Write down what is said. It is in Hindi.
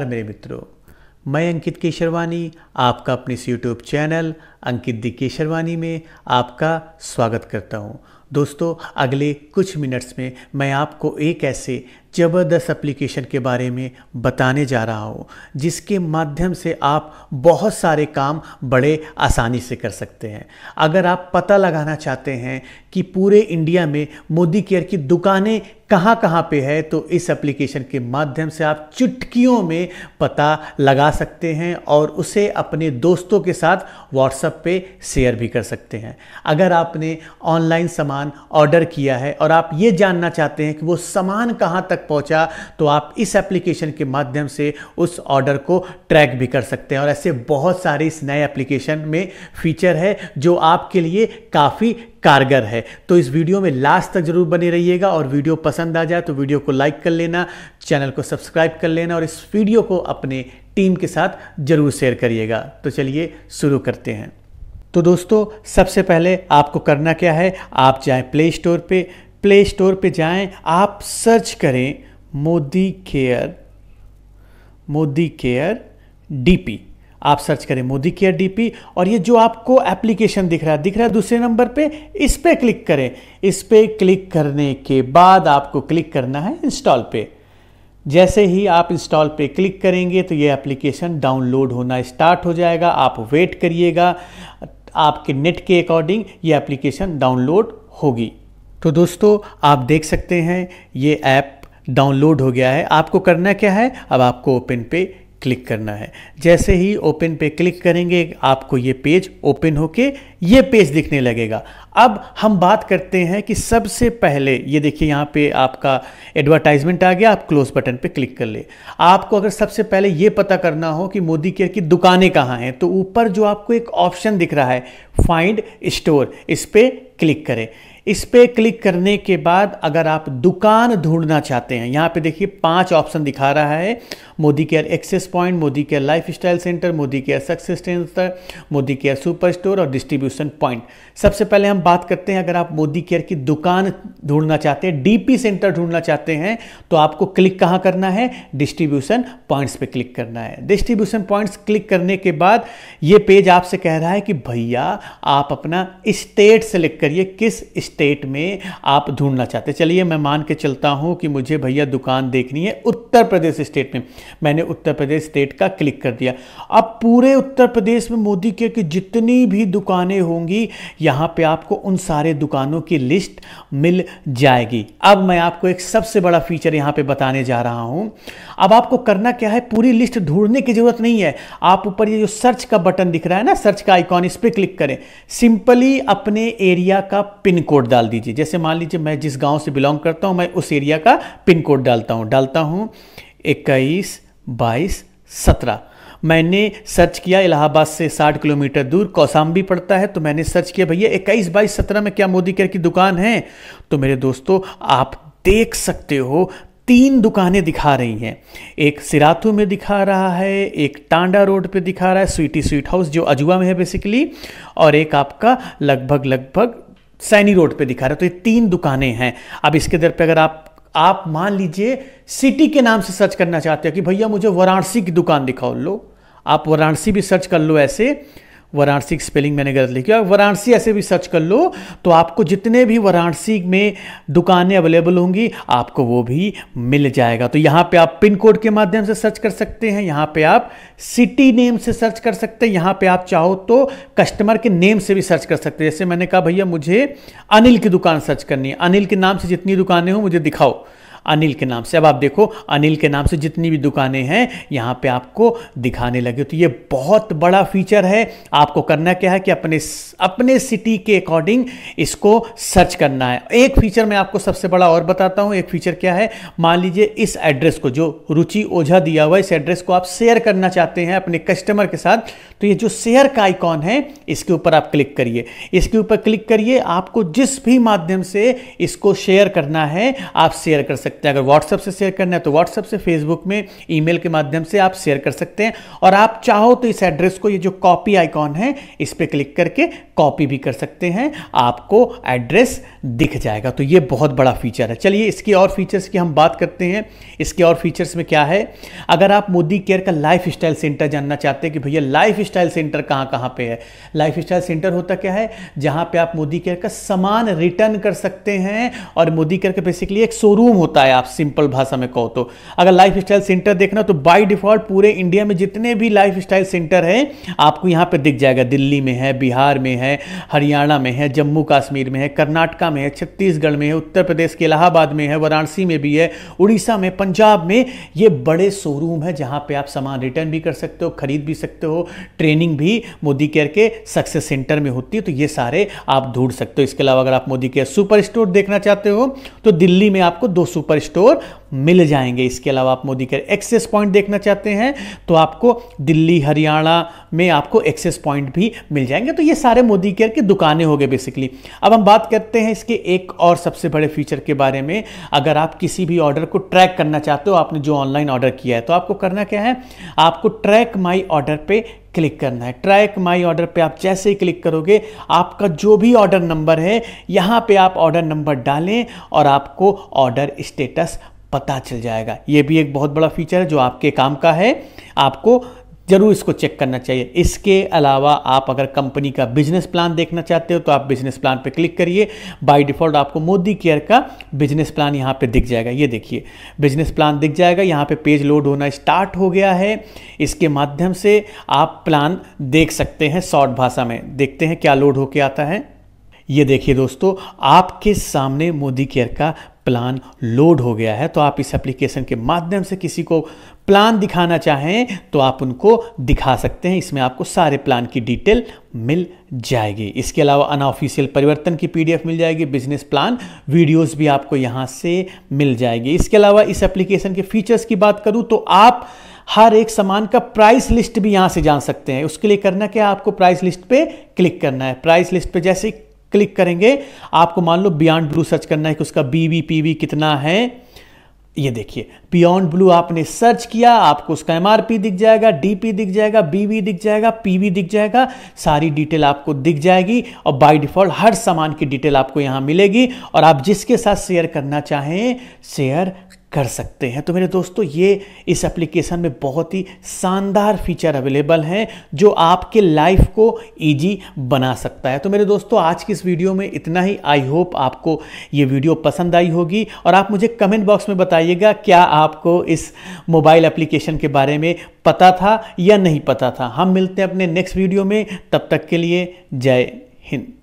नमस्कार मेरे मित्रों मैं अंकित केशरवानी आपका अपने इस YouTube channel Ankit the Kesharwani में आपका स्वागत करता हूं। दोस्तों अगले कुछ मिनट्स में मैं आपको एक ऐसे ज़बरदस्त एप्लीकेशन के बारे में बताने जा रहा हूँ जिसके माध्यम से आप बहुत सारे काम बड़े आसानी से कर सकते हैं अगर आप पता लगाना चाहते हैं कि पूरे इंडिया में मोदी केयर की दुकानें कहाँ कहाँ पे है तो इस एप्लीकेशन के माध्यम से आप चुटकियों में पता लगा सकते हैं और उसे अपने दोस्तों के साथ व्हाट्सएप पे शेयर भी कर सकते हैं अगर आपने ऑनलाइन सामान ऑर्डर किया है और आप ये जानना चाहते हैं कि वो सामान कहाँ तक तक पहुंचा तो आप इस एप्लीकेशन के माध्यम से उस ऑर्डर को ट्रैक भी कर सकते हैं और ऐसे बहुत सारे इस नए एप्लीकेशन में फीचर है जो आपके लिए काफ़ी कारगर है तो इस वीडियो में लास्ट तक जरूर बने रहिएगा और वीडियो पसंद आ जाए तो वीडियो को लाइक कर लेना चैनल को सब्सक्राइब कर लेना और इस वीडियो को अपने टीम के साथ जरूर शेयर करिएगा तो चलिए शुरू करते हैं तो दोस्तों सबसे पहले आपको करना क्या है आप चाहे प्ले स्टोर पे प्ले स्टोर पे जाएं आप सर्च करें Modi care Modi care DP आप सर्च करें मोदी केयर डीपी और ये जो आपको एप्लीकेशन दिख रहा है दिख रहा है दूसरे नंबर पे इस पर क्लिक करें इस पर क्लिक करने के बाद आपको क्लिक करना है इंस्टॉल पे जैसे ही आप इंस्टॉल पे क्लिक करेंगे तो ये एप्लीकेशन डाउनलोड होना स्टार्ट हो जाएगा आप वेट करिएगा आपके नेट के अकॉर्डिंग ये एप्लीकेशन डाउनलोड होगी तो दोस्तों आप देख सकते हैं ये ऐप डाउनलोड हो गया है आपको करना क्या है अब आपको ओपन पे क्लिक करना है जैसे ही ओपन पे क्लिक करेंगे आपको ये पेज ओपन होके ये पेज दिखने लगेगा अब हम बात करते हैं कि सबसे पहले ये देखिए यहाँ पे आपका एडवर्टाइजमेंट आ गया आप क्लोज बटन पे क्लिक कर ले आपको अगर सबसे पहले ये पता करना हो कि मोदी केयर की दुकानें कहाँ हैं तो ऊपर जो आपको एक ऑप्शन दिख रहा है फाइंड स्टोर इस पर क्लिक करें इस पर क्लिक करने के बाद अगर आप दुकान ढूंढना चाहते हैं यहाँ पे देखिए पांच ऑप्शन दिखा रहा है Modi care access point Modi care lifestyle centre Modi care success centre Modi care super store और डिस्ट्रीब्यूशन पॉइंट सबसे पहले हम बात करते हैं अगर आप मोदी केयर की दुकान ढूंढना चाहते हैं डीपी सेंटर ढूंढना चाहते हैं तो आपको क्लिक कहाँ करना है डिस्ट्रीब्यूशन पॉइंट्स पे क्लिक करना है डिस्ट्रीब्यूशन पॉइंट्स क्लिक करने के बाद ये पेज आपसे कह रहा है कि भैया आप अपना स्टेट सेलेक्ट करिए किस स्टेट स्टेट में आप ढूंढना चाहते चलिए मैं मान के चलता हूँ कि मुझे भैया दुकान देखनी है उत्तर प्रदेश स्टेट में मैंने उत्तर प्रदेश स्टेट का क्लिक कर दिया अब पूरे उत्तर प्रदेश में मोदी के कि जितनी भी दुकानें होंगी यहाँ पे आपको उन सारे दुकानों की लिस्ट मिल जाएगी अब मैं आपको एक सबसे बड़ा फीचर यहाँ पर बताने जा रहा हूँ अब आपको करना क्या है पूरी लिस्ट ढूंढने की ज़रूरत नहीं है आप ऊपर ये जो सर्च का बटन दिख रहा है ना सर्च का आइकॉन इस पर क्लिक करें सिंपली अपने एरिया का पिन कोड कोड डाल दीजिए जैसे मान लीजिए मैं जिस गांव से बिलोंग करता हूं मैं उस एरिया का पिन कोड डालता हूं डालता हूं इक्कीस बाईस सत्रह मैंने सर्च किया इलाहाबाद से 60 किलोमीटर दूर कौसाम्बी पड़ता है तो मैंने सर्च किया भैया इक्कीस बाईस सत्रह में क्या मोदी केयर की दुकान है तो मेरे दोस्तों आप देख सकते हो तीन दुकानें दिखा रही हैं एक सिराथू में दिखा रहा है एक टांडा रोड पे दिखा रहा है स्वीटी स्वीट हाउस जो अजुआ में है बेसिकली और एक आपका लगभग लगभग सैनी रोड पे दिखा रहे तो ये तीन दुकानें हैं अब इसके दर पे अगर आप आप मान लीजिए सिटी के नाम से सर्च करना चाहते हो कि भैया मुझे वाराणसी की दुकान दिखाओ लो आप वाराणसी भी सर्च कर लो ऐसे वाराणसी की स्पेलिंग मैंने गलत लिखी और वाराणसी ऐसे भी सर्च कर लो तो आपको जितने भी वाराणसी में दुकानें अवेलेबल होंगी आपको वो भी मिल जाएगा तो यहाँ पे आप पिन कोड के माध्यम से सर्च कर सकते हैं यहाँ पे आप सिटी नेम से सर्च कर सकते हैं यहाँ पे आप चाहो तो कस्टमर के नेम से भी सर्च कर सकते हैं जैसे मैंने कहा भैया मुझे अनिल की दुकान सर्च करनी है अनिल के नाम से जितनी दुकानें हो मुझे दिखाओ अनिल के नाम से अब आप देखो अनिल के नाम से जितनी भी दुकानें हैं यहाँ पे आपको दिखाने लगे तो ये बहुत बड़ा फीचर है आपको करना क्या है कि अपने अपने सिटी के अकॉर्डिंग इसको सर्च करना है एक फीचर मैं आपको सबसे बड़ा और बताता हूँ एक फीचर क्या है मान लीजिए इस एड्रेस को जो रुचि ओझा दिया हुआ है इस एड्रेस को आप शेयर करना चाहते हैं अपने कस्टमर के साथ तो ये जो शेयर का आइकॉन है इसके ऊपर आप क्लिक करिए इसके ऊपर क्लिक करिए आपको जिस भी माध्यम से इसको शेयर करना है आप शेयर कर सकते सकते हैं अगर व्हाट्सएप से शेयर करना है तो व्हाट्सएप से फेसबुक में ईमेल के माध्यम से आप शेयर कर सकते हैं और आप चाहो तो इस एड्रेस को ये जो कॉपी आइकॉन है इस पर क्लिक करके कॉपी भी कर सकते हैं आपको एड्रेस दिख जाएगा तो ये बहुत बड़ा फीचर है चलिए इसकी और फीचर्स की हम बात करते हैं इसके और फीचर्स में क्या है अगर आप मोदी केयर का लाइफ स्टाइल सेंटर जानना चाहते हैं कि भैया लाइफ स्टाइल सेंटर कहाँ कहाँ पे है लाइफ स्टाइल सेंटर होता क्या है जहाँ पे आप मोदी केयर का सामान रिटर्न कर सकते हैं और मोदी केयर का बेसिकली एक शोरूम होता आता है आप सिंपल भाषा में कहो तो अगर लाइफ स्टाइल सेंटर देखना तो बाई डिफॉल्ट पूरे इंडिया में जितने भी लाइफ स्टाइल सेंटर हैं आपको यहाँ पर दिख जाएगा दिल्ली में है बिहार में है हरियाणा में है जम्मू कश्मीर में है कर्नाटका में है छत्तीसगढ़ में है उत्तर प्रदेश के इलाहाबाद में है वाराणसी में भी है उड़ीसा में पंजाब में ये बड़े शोरूम है जहाँ पर आप सामान रिटर्न भी कर सकते हो खरीद भी सकते हो ट्रेनिंग भी मोदी केयर के सक्सेस सेंटर में होती है तो ये सारे आप ढूंढ सकते हो इसके अलावा अगर आप मोदी केयर सुपर स्टोर देखना चाहते हो तो दिल्ली में आपको दो सुपर सुपर स्टोर मिल जाएंगे इसके अलावा आप मोदी केयर एक्सेस पॉइंट देखना चाहते हैं तो आपको दिल्ली हरियाणा में आपको एक्सेस पॉइंट भी मिल जाएंगे तो ये सारे मोदी केयर की दुकानें हो गए बेसिकली अब हम बात करते हैं इसके एक और सबसे बड़े फीचर के बारे में अगर आप किसी भी ऑर्डर को ट्रैक करना चाहते हो आपने जो ऑनलाइन ऑर्डर किया है तो आपको करना क्या है आपको ट्रैक माई ऑर्डर पे क्लिक करना है ट्रैक माई ऑर्डर पे आप जैसे ही क्लिक करोगे आपका जो भी ऑर्डर नंबर है यहाँ पे आप ऑर्डर नंबर डालें और आपको ऑर्डर स्टेटस पता चल जाएगा ये भी एक बहुत बड़ा फीचर है जो आपके काम का है आपको ज़रूर इसको चेक करना चाहिए इसके अलावा आप अगर कंपनी का बिजनेस प्लान देखना चाहते हो तो आप बिजनेस प्लान पर क्लिक करिए बाई डिफ़ॉल्ट आपको मोदी केयर का बिजनेस प्लान यहाँ पर दिख जाएगा ये देखिए बिजनेस प्लान दिख जाएगा यहाँ पर पे पेज लोड होना स्टार्ट हो गया है इसके माध्यम से आप प्लान देख सकते हैं शॉर्ट भाषा में देखते हैं क्या लोड होके आता है ये देखिए दोस्तों आपके सामने मोदी केयर का प्लान लोड हो गया है तो आप इस एप्लीकेशन के माध्यम से किसी को प्लान दिखाना चाहें तो आप उनको दिखा सकते हैं इसमें आपको सारे प्लान की डिटेल मिल जाएगी इसके अलावा अनऑफिशियल परिवर्तन की पीडीएफ मिल जाएगी बिजनेस प्लान वीडियोस भी आपको यहाँ से मिल जाएगी इसके अलावा इस एप्लीकेशन के फीचर्स की बात करूँ तो आप हर एक सामान का प्राइस लिस्ट भी यहाँ से जान सकते हैं उसके लिए करना क्या आपको प्राइस लिस्ट पर क्लिक करना है प्राइस लिस्ट पर जैसे क्लिक करेंगे आपको मान लो बियॉन्ड ब्लू सर्च करना है कि उसका बीवी पीवी कितना है ये देखिए बियॉन्ड ब्लू आपने सर्च किया आपको उसका एमआरपी दिख जाएगा डीपी दिख जाएगा बीवी दिख जाएगा पीवी दिख जाएगा सारी डिटेल आपको दिख जाएगी और बाय डिफॉल्ट हर सामान की डिटेल आपको यहां मिलेगी और आप जिसके साथ शेयर करना चाहें शेयर कर सकते हैं तो मेरे दोस्तों ये इस एप्लीकेशन में बहुत ही शानदार फीचर अवेलेबल हैं जो आपके लाइफ को इजी बना सकता है तो मेरे दोस्तों आज की इस वीडियो में इतना ही आई होप आपको ये वीडियो पसंद आई होगी और आप मुझे कमेंट बॉक्स में बताइएगा क्या आपको इस मोबाइल एप्लीकेशन के बारे में पता था या नहीं पता था हम मिलते हैं अपने नेक्स्ट वीडियो में तब तक के लिए जय हिंद